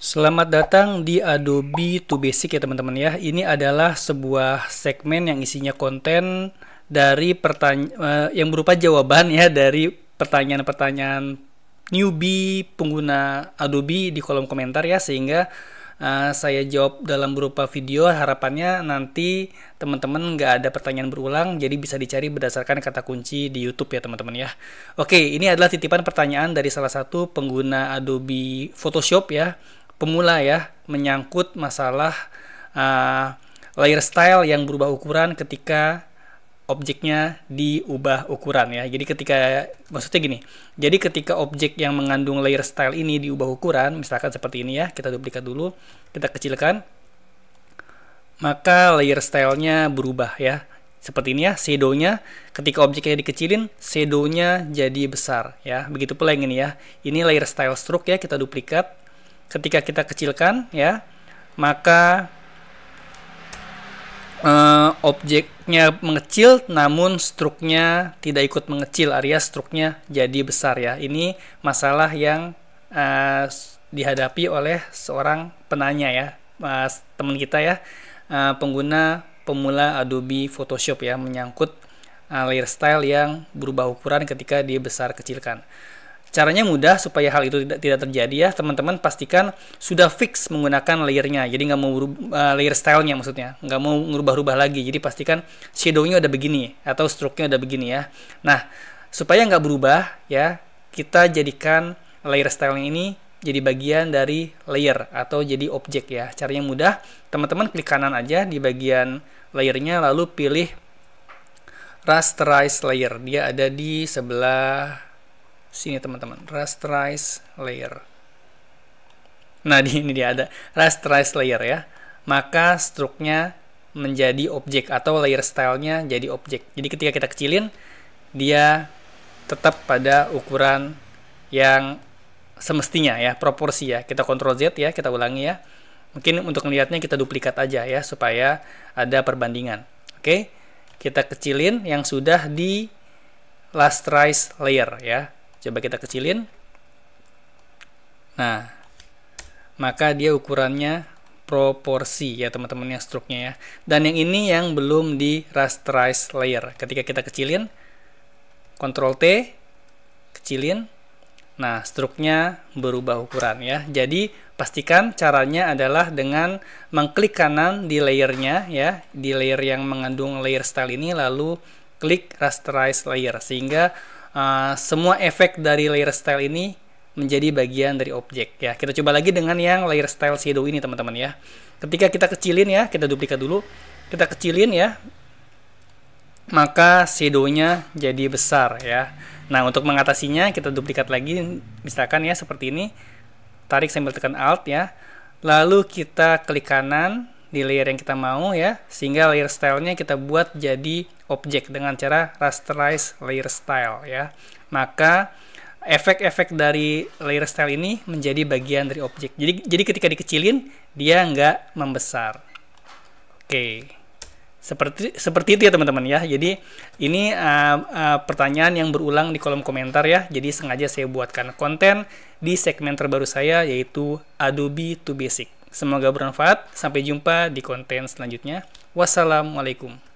Selamat datang di Adobe to Basic ya teman-teman ya. Ini adalah sebuah segmen yang isinya konten dari pertanyaan eh, yang berupa jawaban ya dari pertanyaan-pertanyaan newbie pengguna Adobe di kolom komentar ya sehingga uh, saya jawab dalam berupa video harapannya nanti teman-teman nggak ada pertanyaan berulang jadi bisa dicari berdasarkan kata kunci di YouTube ya teman-teman ya oke ini adalah titipan pertanyaan dari salah satu pengguna Adobe Photoshop ya pemula ya menyangkut masalah uh, layer style yang berubah ukuran ketika objeknya diubah ukuran ya. Jadi ketika maksudnya gini. Jadi ketika objek yang mengandung layer style ini diubah ukuran, misalkan seperti ini ya, kita duplikat dulu, kita kecilkan. Maka layer stylenya berubah ya. Seperti ini ya, shadow-nya ketika objeknya dikecilin, shadow-nya jadi besar ya. Begitu pula yang ini ya. Ini layer style stroke ya, kita duplikat ketika kita kecilkan ya maka eh, objeknya mengecil namun struknya tidak ikut mengecil alias struknya jadi besar ya ini masalah yang eh, dihadapi oleh seorang penanya ya eh, teman kita ya eh, pengguna pemula Adobe Photoshop ya menyangkut layer style yang berubah ukuran ketika dibesar kecilkan. Caranya mudah supaya hal itu tidak, tidak terjadi ya teman-teman pastikan sudah fix menggunakan layernya jadi nggak mau uh, layer stylenya maksudnya nggak mau ngubah-ubah lagi jadi pastikan shadownya udah begini atau stroke-nya udah begini ya nah supaya nggak berubah ya kita jadikan layer stylenya ini jadi bagian dari layer atau jadi objek ya caranya mudah teman-teman klik kanan aja di bagian layernya lalu pilih rasterize layer dia ada di sebelah sini teman-teman rasterize layer nah di ini dia ada rasterize layer ya maka struknya menjadi objek atau layer stylenya jadi objek jadi ketika kita kecilin dia tetap pada ukuran yang semestinya ya proporsi ya kita kontrol Z ya kita ulangi ya mungkin untuk melihatnya kita duplikat aja ya supaya ada perbandingan oke kita kecilin yang sudah di rasterize layer ya Coba kita kecilin. Nah, maka dia ukurannya proporsi ya teman-teman yang struknya ya. Dan yang ini yang belum di rasterize layer. Ketika kita kecilin, Ctrl T, kecilin. Nah, struknya berubah ukuran ya. Jadi pastikan caranya adalah dengan mengklik kanan di layernya ya, di layer yang mengandung layer style ini lalu klik rasterize layer sehingga uh, semua efek dari layer style ini menjadi bagian dari objek ya. Kita coba lagi dengan yang layer style shadow ini teman-teman ya. Ketika kita kecilin ya, kita duplikat dulu. Kita kecilin ya. Maka shadow-nya jadi besar ya. Nah, untuk mengatasinya kita duplikat lagi misalkan ya seperti ini. Tarik sambil tekan alt ya. Lalu kita klik kanan di layer yang kita mau ya sehingga layer stylenya kita buat jadi objek dengan cara rasterize layer style ya maka efek-efek dari layer style ini menjadi bagian dari objek jadi jadi ketika dikecilin dia nggak membesar oke seperti seperti itu ya teman-teman ya jadi ini uh, uh, pertanyaan yang berulang di kolom komentar ya jadi sengaja saya buatkan konten di segmen terbaru saya yaitu Adobe to Basic Semoga bermanfaat. Sampai jumpa di konten selanjutnya. Wassalamualaikum.